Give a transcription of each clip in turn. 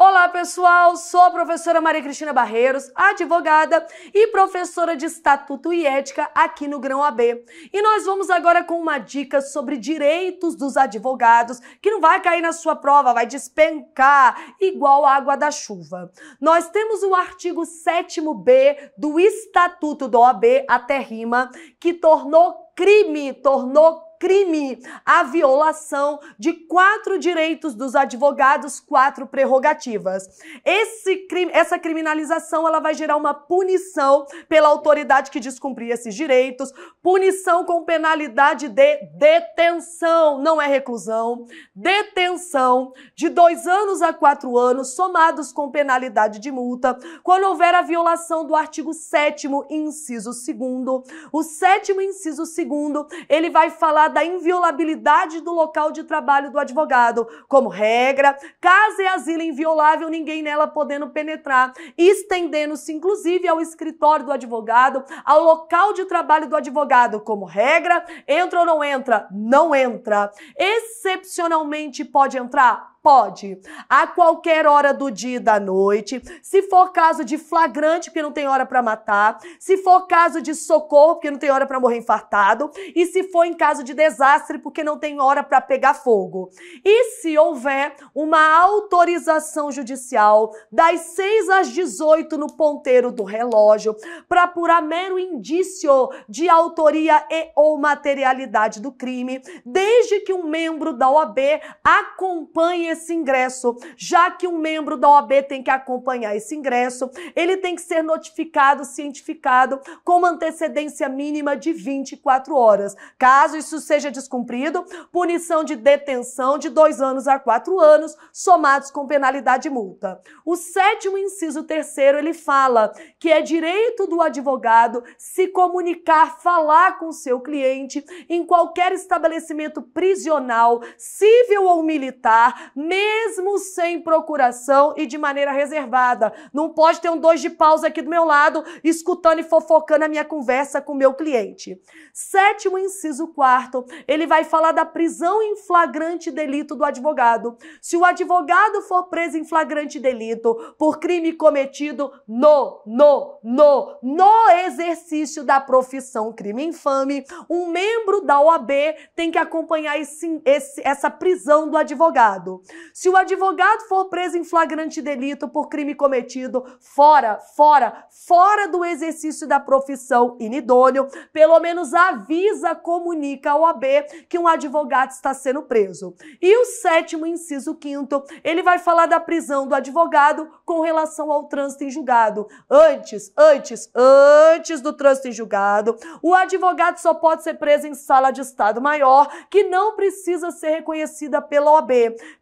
Olá, pessoal! Sou a professora Maria Cristina Barreiros, advogada e professora de Estatuto e Ética aqui no Grão AB. E nós vamos agora com uma dica sobre direitos dos advogados, que não vai cair na sua prova, vai despencar igual a água da chuva. Nós temos o artigo 7b do Estatuto do OAB, até rima, que tornou crime, tornou crime a violação de quatro direitos dos advogados, quatro prerrogativas. Esse crime, essa criminalização ela vai gerar uma punição pela autoridade que descumprir esses direitos, punição com penalidade de detenção, não é reclusão, detenção de dois anos a quatro anos, somados com penalidade de multa, quando houver a violação do artigo 7 inciso 2 o sétimo inciso 2 ele vai falar da inviolabilidade do local de trabalho do advogado. Como regra, casa é asilo inviolável, ninguém nela podendo penetrar, estendendo-se inclusive ao escritório do advogado, ao local de trabalho do advogado. Como regra, entra ou não entra? Não entra. Excepcionalmente pode entrar? Pode. A qualquer hora do dia e da noite. Se for caso de flagrante, porque não tem hora para matar. Se for caso de socorro, porque não tem hora para morrer infartado. E se for em caso de desastre, porque não tem hora para pegar fogo. E se houver uma autorização judicial das 6 às 18 no ponteiro do relógio para apurar mero indício de autoria e ou materialidade do crime, desde que um membro da OAB acompanhe esse ingresso, já que um membro da OAB tem que acompanhar esse ingresso, ele tem que ser notificado, cientificado, com uma antecedência mínima de 24 horas. Caso isso seja descumprido, punição de detenção de dois anos a quatro anos, somados com penalidade e multa. O sétimo inciso terceiro, ele fala que é direito do advogado se comunicar, falar com seu cliente em qualquer estabelecimento prisional, civil ou militar, mesmo sem procuração e de maneira reservada. Não pode ter um dois de pausa aqui do meu lado, escutando e fofocando a minha conversa com o meu cliente. Sétimo inciso quarto, ele vai falar da prisão em flagrante delito do advogado. Se o advogado for preso em flagrante delito por crime cometido no, no, no, no exercício da profissão crime infame, um membro da OAB tem que acompanhar esse, esse, essa prisão do advogado. Se o advogado for preso em flagrante delito por crime cometido fora, fora, fora do exercício da profissão inidôneo, pelo menos avisa, comunica ao OAB que um advogado está sendo preso. E o sétimo inciso quinto, ele vai falar da prisão do advogado com relação ao trânsito em julgado. Antes, antes, antes do trânsito em julgado, o advogado só pode ser preso em sala de estado maior que não precisa ser reconhecida pela OAB.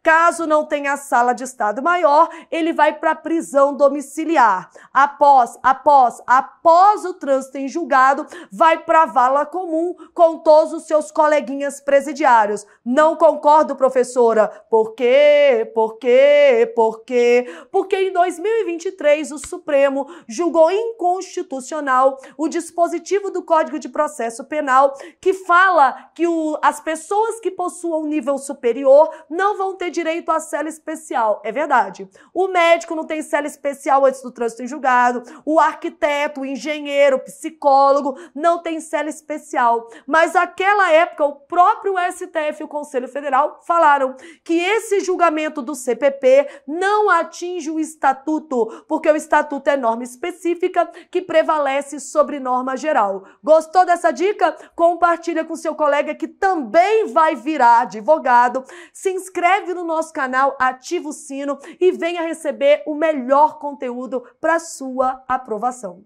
Caso Caso não tenha sala de estado maior, ele vai para a prisão domiciliar. Após, após, após o trânsito em julgado, vai para a vala comum com todos os seus coleguinhas presidiários. Não concordo, professora. Por quê? Por quê? Por quê? Porque em 2023 o Supremo julgou inconstitucional o dispositivo do Código de Processo Penal que fala que o, as pessoas que possuam nível superior não vão ter direito direito à cela especial. É verdade. O médico não tem cela especial antes do trânsito em julgado, o arquiteto, o engenheiro, o psicólogo não tem cela especial. Mas naquela época, o próprio STF e o Conselho Federal falaram que esse julgamento do CPP não atinge o estatuto, porque o estatuto é norma específica que prevalece sobre norma geral. Gostou dessa dica? Compartilha com seu colega que também vai virar advogado. Se inscreve no nosso nosso canal, ativa o sino e venha receber o melhor conteúdo para sua aprovação.